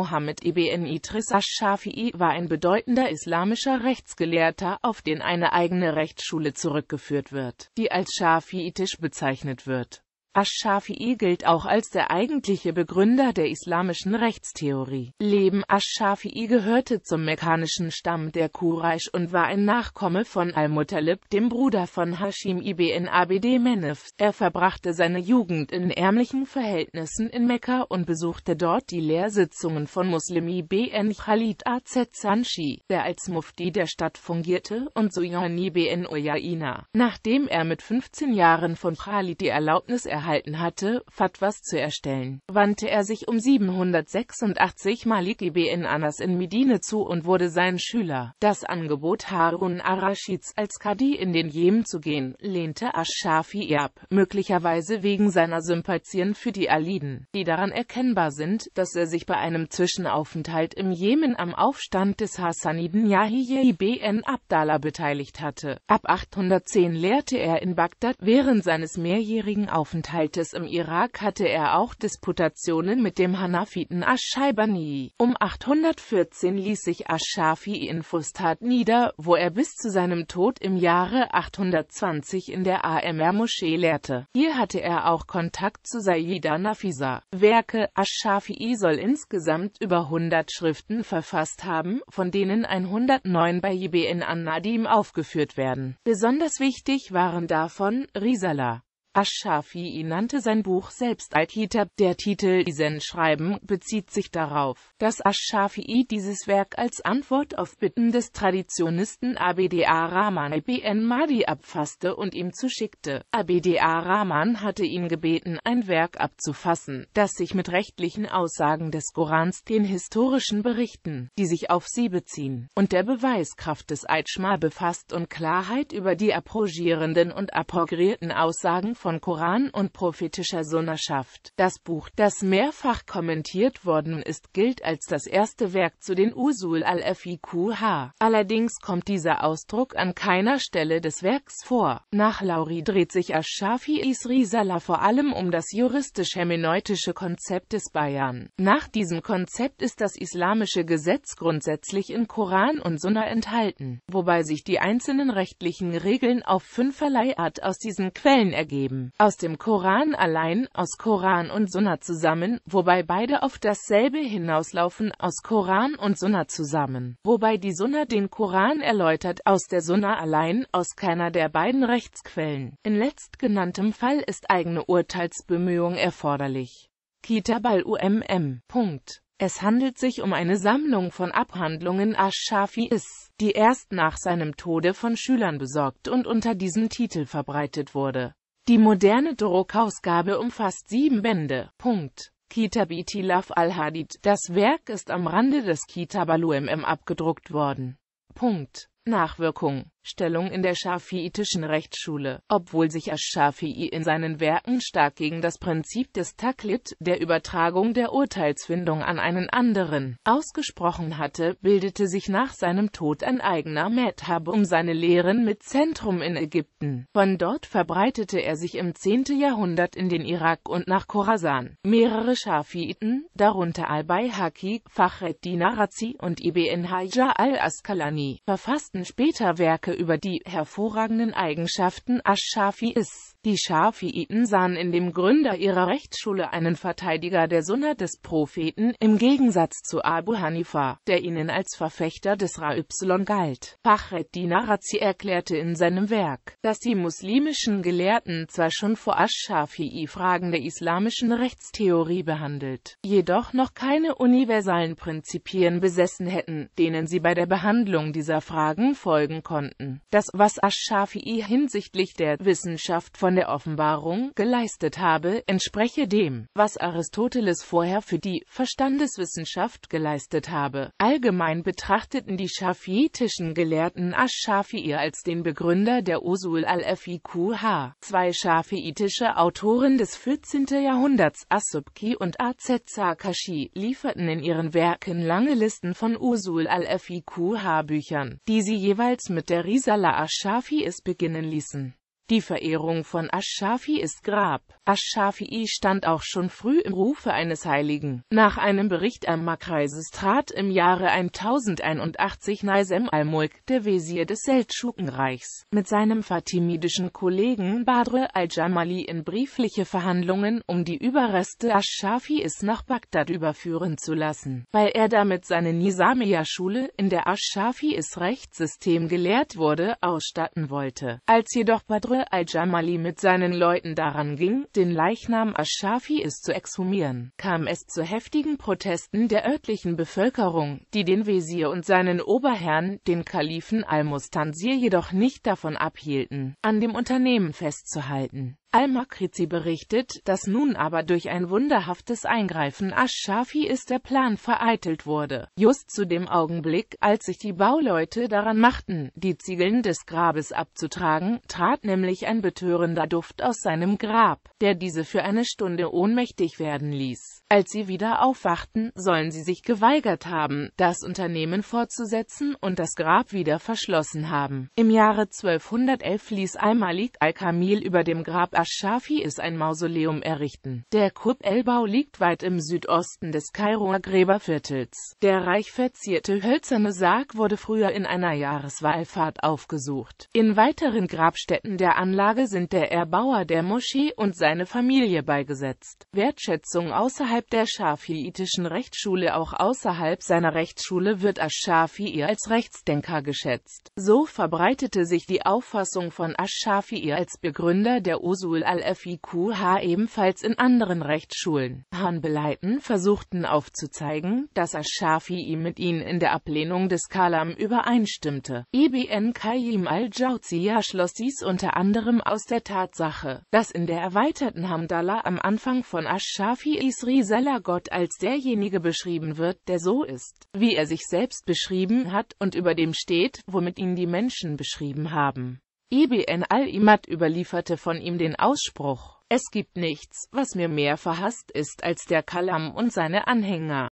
Mohammed ibn Idris ash-Shafi'i war ein bedeutender islamischer Rechtsgelehrter, auf den eine eigene Rechtsschule zurückgeführt wird, die als schafiitisch bezeichnet wird Asch-Schafi'i gilt auch als der eigentliche Begründer der islamischen Rechtstheorie. Leben Asch-Schafi'i gehörte zum mekkanischen Stamm der Quraysh und war ein Nachkomme von Al-Muttalib, dem Bruder von Hashim ibn Abd Menef. Er verbrachte seine Jugend in ärmlichen Verhältnissen in Mekka und besuchte dort die Lehrsitzungen von Muslim ibn Khalid az Zanshi, der als Mufti der Stadt fungierte, und Suyan ibn Uyayna. Nachdem er mit 15 Jahren von Khalid die Erlaubnis erhielt, erhalten hatte, Fatwas zu erstellen, wandte er sich um 786 Malik ibn Anas in Medine zu und wurde sein Schüler. Das Angebot Harun Arashids als Kadi in den Jemen zu gehen, lehnte ash shafi ab, möglicherweise wegen seiner Sympathien für die Aliden, die daran erkennbar sind, dass er sich bei einem Zwischenaufenthalt im Jemen am Aufstand des Hassaniden Yahya ibn Abdallah beteiligt hatte. Ab 810 lehrte er in Bagdad während seines mehrjährigen Aufenthalts Aufenthaltes im Irak hatte er auch Disputationen mit dem Hanafiten ash shaibani Um 814 ließ sich ash shafi in Fustat nieder, wo er bis zu seinem Tod im Jahre 820 in der Amr-Moschee lehrte. Hier hatte er auch Kontakt zu Sayyida Nafisa. Werke Ash-Shafi soll insgesamt über 100 Schriften verfasst haben, von denen 109 bei Ibn an-Nadim aufgeführt werden. Besonders wichtig waren davon Risala, Asch-Shafi'i nannte sein Buch selbst Al-Kitab, der Titel diesen Schreiben bezieht sich darauf, dass Asch-Shafi'i dieses Werk als Antwort auf Bitten des Traditionisten Abd-A Rahman ibn Mahdi abfasste und ihm zuschickte. Abd-A Rahman hatte ihn gebeten, ein Werk abzufassen, das sich mit rechtlichen Aussagen des Korans, den historischen Berichten, die sich auf sie beziehen, und der Beweiskraft des Eidschma befasst und Klarheit über die approgierenden und apogrierten Aussagen von von Koran und prophetischer Sonnerschaft. Das Buch, das mehrfach kommentiert worden ist, gilt als das erste Werk zu den Usul al-Fiqh. Allerdings kommt dieser Ausdruck an keiner Stelle des Werks vor. Nach Lauri dreht sich Ash-Shafi'is Risala vor allem um das juristisch-hermeneutische Konzept des Bayern. Nach diesem Konzept ist das islamische Gesetz grundsätzlich in Koran und Sunna enthalten, wobei sich die einzelnen rechtlichen Regeln auf fünferlei Art aus diesen Quellen ergeben abgegeben. Aus dem Koran allein, aus Koran und Sunna zusammen, wobei beide auf dasselbe hinauslaufen, aus Koran und Sunna zusammen. Wobei die Sunna den Koran erläutert, aus der Sunna allein, aus keiner der beiden Rechtsquellen. In letztgenanntem Fall ist eigene Urteilsbemühung erforderlich. Kitab al-UMM. Punkt. Es handelt sich um eine Sammlung von Abhandlungen asch shafiis die erst nach seinem Tode von Schülern besorgt und unter diesem Titel verbreitet wurde. Die moderne Druckausgabe umfasst sieben Bände. Punkt. Kitab Itilaf al-Hadid Das Werk ist am Rande des Kitab al-UMM abgedruckt worden. Punkt. Nachwirkung Stellung in der schafiitischen Rechtsschule, obwohl sich Asch-Schafii in seinen Werken stark gegen das Prinzip des Taklit, der Übertragung der Urteilsfindung an einen anderen, ausgesprochen hatte, bildete sich nach seinem Tod ein eigener Madhab um seine Lehren mit Zentrum in Ägypten. Von dort verbreitete er sich im 10. Jahrhundert in den Irak und nach Khorasan. Mehrere Schafiiten, darunter al-Bayhaqi, Fachreddin Razi und Ibn Hajar al-Askalani, verfassten später Werke über die hervorragenden Eigenschaften asch Die Schafiiten sahen in dem Gründer ihrer Rechtsschule einen Verteidiger der Sunna des Propheten, im Gegensatz zu Abu Hanifa, der ihnen als Verfechter des Ra Y galt. Fachreddin Arazi erklärte in seinem Werk, dass die muslimischen Gelehrten zwar schon vor Asch-Schafii Fragen der islamischen Rechtstheorie behandelt, jedoch noch keine universalen Prinzipien besessen hätten, denen sie bei der Behandlung dieser Fragen folgen konnten finden. Das, was ash shafii hinsichtlich der Wissenschaft von der Offenbarung geleistet habe, entspreche dem, was Aristoteles vorher für die Verstandeswissenschaft geleistet habe. Allgemein betrachteten die schafiitischen Gelehrten ash shafii als den Begründer der Usul al-Fiqh. Zwei schafiitische Autoren des 14. Jahrhunderts, Asubki und az Zakashi, lieferten in ihren Werken lange Listen von Usul al-Fiqh-Büchern, die sie jeweils mit der Rizala Aschafi es beginnen ließen. Die Verehrung von Aschafi ist Grab. Asch-Shafi'i stand auch schon früh im Rufe eines Heiligen. Nach einem Bericht am Makreises trat im Jahre 1081 Naisem al-Mulk, der Wesir des Seldschukenreichs, mit seinem fatimidischen Kollegen Badr al-Jamali in briefliche Verhandlungen, um die Überreste Asch-Shafi'is nach Bagdad überführen zu lassen, weil er damit seine Nizamiya-Schule, in der Asch-Shafi'is Rechtssystem gelehrt wurde, ausstatten wollte. Als jedoch Badr al-Jamali mit seinen Leuten daran ging, den Leichnam ist zu exhumieren, kam es zu heftigen Protesten der örtlichen Bevölkerung, die den Wesir und seinen Oberherrn, den Kalifen al-Mustansir jedoch nicht davon abhielten, an dem Unternehmen festzuhalten. Al-Makrizi berichtet, dass nun aber durch ein wunderhaftes Eingreifen Ash-Shafi ist der Plan vereitelt wurde. Just zu dem Augenblick, als sich die Bauleute daran machten, die Ziegeln des Grabes abzutragen, trat nämlich ein betörender Duft aus seinem Grab, der diese für eine Stunde ohnmächtig werden ließ. Als sie wieder aufwachten, sollen sie sich geweigert haben, das Unternehmen fortzusetzen und das Grab wieder verschlossen haben. Im Jahre 1211 ließ Al-Malik Al-Kamil über dem Grab Aschafi ist ein Mausoleum errichten. Der Kub Elbau liegt weit im Südosten des Kairoer Gräberviertels. Der reich verzierte hölzerne Sarg wurde früher in einer Jahreswallfahrt aufgesucht. In weiteren Grabstätten der Anlage sind der Erbauer der Moschee und seine Familie beigesetzt. Wertschätzung außerhalb der schafiitischen Rechtsschule Auch außerhalb seiner Rechtsschule wird asch ihr als Rechtsdenker geschätzt. So verbreitete sich die Auffassung von asch ihr als Begründer der Usul Usul al-Fiqh ebenfalls in anderen Rechtsschulen Hanbeleiten versuchten aufzuzeigen, dass ash ihm mit ihnen in der Ablehnung des Kalam übereinstimmte. Ibn e Qayyim al-Jawziyah schloss dies unter anderem aus der Tatsache, dass in der erweiterten Hamdallah am Anfang von ash Isri Risalah Gott als derjenige beschrieben wird, der so ist, wie er sich selbst beschrieben hat und über dem steht, womit ihn die Menschen beschrieben haben. Ibn al-Imad überlieferte von ihm den Ausspruch, es gibt nichts, was mir mehr verhasst ist als der Kalam und seine Anhänger.